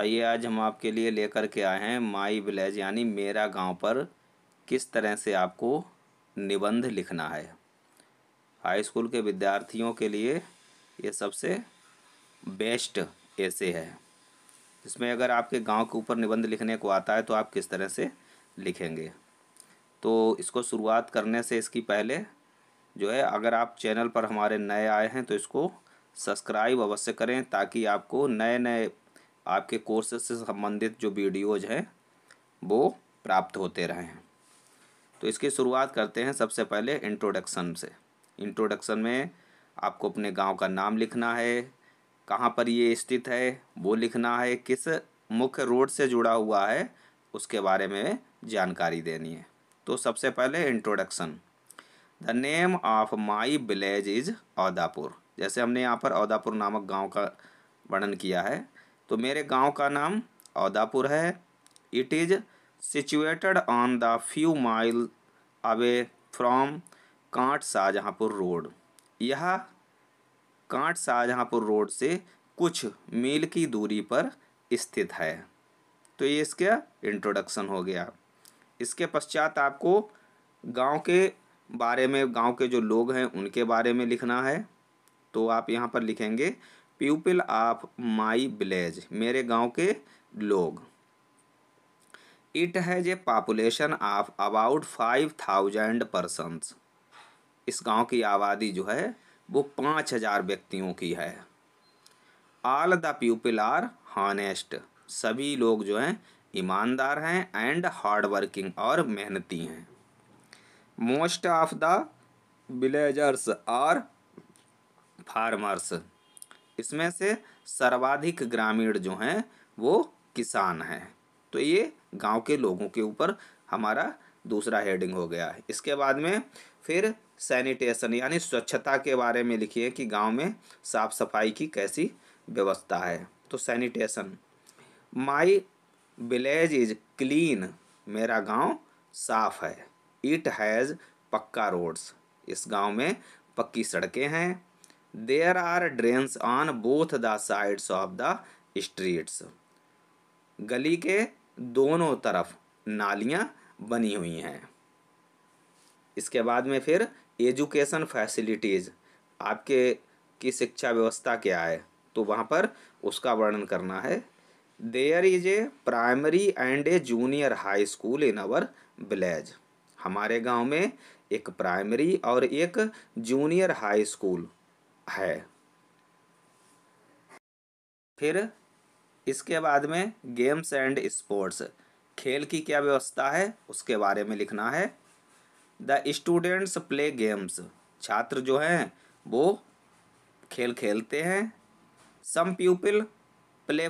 आइए आज हम आपके लिए लेकर के आए हैं माई विलेज यानी मेरा गांव पर किस तरह से आपको निबंध लिखना है हाई स्कूल के विद्यार्थियों के लिए ये सबसे बेस्ट ऐसे है इसमें अगर आपके गांव के ऊपर निबंध लिखने को आता है तो आप किस तरह से लिखेंगे तो इसको शुरुआत करने से इसकी पहले जो है अगर आप चैनल पर हमारे नए आए हैं तो इसको सब्सक्राइब अवश्य करें ताकि आपको नए नए आपके कोर्स से संबंधित जो वीडियोज हैं वो प्राप्त होते रहें तो इसकी शुरुआत करते हैं सबसे पहले इंट्रोडक्शन से इंट्रोडक्शन में आपको अपने गांव का नाम लिखना है कहाँ पर ये स्थित है वो लिखना है किस मुख्य रोड से जुड़ा हुआ है उसके बारे में जानकारी देनी है तो सबसे पहले introduction the name of my village is Audapur जैसे हमने यहाँ पर औदापुर नामक गांव का वर्णन किया है तो मेरे गांव का नाम औदापुर है it is situated on the few mile away from Kant Shahjahanpur road यह कांट शाहजहाँपुर रोड से कुछ मील की दूरी पर स्थित है तो ये इसका इंट्रोडक्शन हो गया इसके पश्चात आपको गांव के बारे में गांव के जो लोग हैं उनके बारे में लिखना है तो आप यहाँ पर लिखेंगे पीपल ऑफ माई विलेज मेरे गांव के लोग it has a population of about five thousand persons इस गांव की आबादी जो है वो पाँच हज़ार व्यक्तियों की है all the people are honest सभी लोग जो हैं ईमानदार हैं एंड हार्ड वर्किंग और मेहनती हैं most of the villagers are farmers इसमें से सर्वाधिक ग्रामीण जो हैं वो किसान हैं तो ये गांव के लोगों के ऊपर हमारा दूसरा हेडिंग हो गया इसके बाद में फिर सैनिटेशन यानी स्वच्छता के बारे में लिखिए कि गांव में साफ़ सफाई की कैसी व्यवस्था है तो sanitation my village is clean मेरा गांव साफ़ है इट हैज़ पक्का रोड्स इस गांव में पक्की सड़कें हैं there are drains on both the sides of the streets गली के दोनों तरफ नालियाँ बनी हुई हैं इसके बाद में फिर एजुकेशन फैसिलिटीज़ आपके की शिक्षा व्यवस्था क्या है तो वहाँ पर उसका वर्णन करना है there is a primary and a junior high school in our village हमारे गांव में एक प्राइमरी और एक जूनियर हाई स्कूल है फिर इसके बाद में गेम्स एंड स्पोर्ट्स खेल की क्या व्यवस्था है उसके बारे में लिखना है द स्टूडेंट्स प्ले गेम्स छात्र जो हैं वो खेल खेलते हैं some people play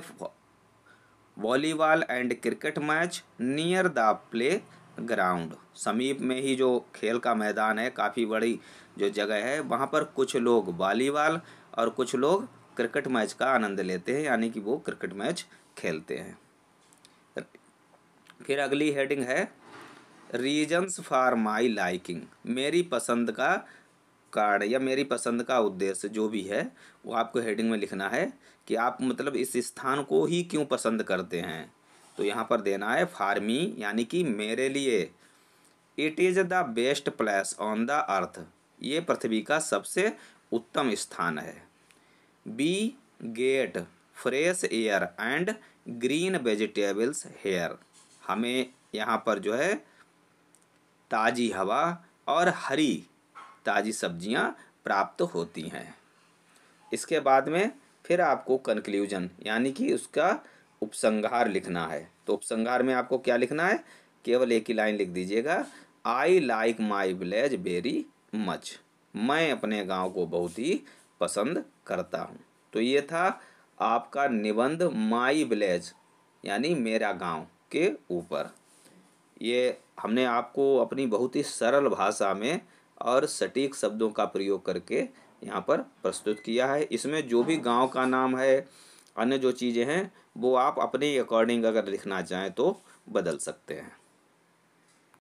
volleyball and cricket match near the playground समीप में ही जो खेल का मैदान है काफ़ी बड़ी जो जगह है वहाँ पर कुछ लोग वॉलीबॉल और कुछ लोग क्रिकेट मैच का आनंद लेते हैं यानी कि वो क्रिकेट मैच खेलते हैं फिर अगली हेडिंग है रीजन्स फॉर माई लाइकिंग मेरी पसंद का कार्ड या मेरी पसंद का उद्देश्य जो भी है वो आपको हेडिंग में लिखना है कि आप मतलब इस स्थान को ही क्यों पसंद करते हैं तो यहाँ पर देना है फार्मी यानी कि मेरे लिए it is the best place on the earth ये पृथ्वी का सबसे उत्तम स्थान है we get fresh air and green vegetables here हमें यहाँ पर जो है ताज़ी हवा और हरी ताज़ी सब्जियाँ प्राप्त होती हैं इसके बाद में फिर आपको कंक्लूजन यानी कि उसका उपसंहार लिखना है तो उपसंहार में आपको क्या लिखना है केवल एक ही लाइन लिख दीजिएगा I like my village very much मैं अपने गांव को बहुत ही पसंद करता हूँ तो ये था आपका निबंध माई विलेज यानी मेरा गांव के ऊपर ये हमने आपको अपनी बहुत ही सरल भाषा में और सटीक शब्दों का प्रयोग करके यहाँ पर प्रस्तुत किया है इसमें जो भी गांव का नाम है अन्य जो चीज़ें हैं वो आप अपने अकॉर्डिंग अगर लिखना चाहें तो बदल सकते हैं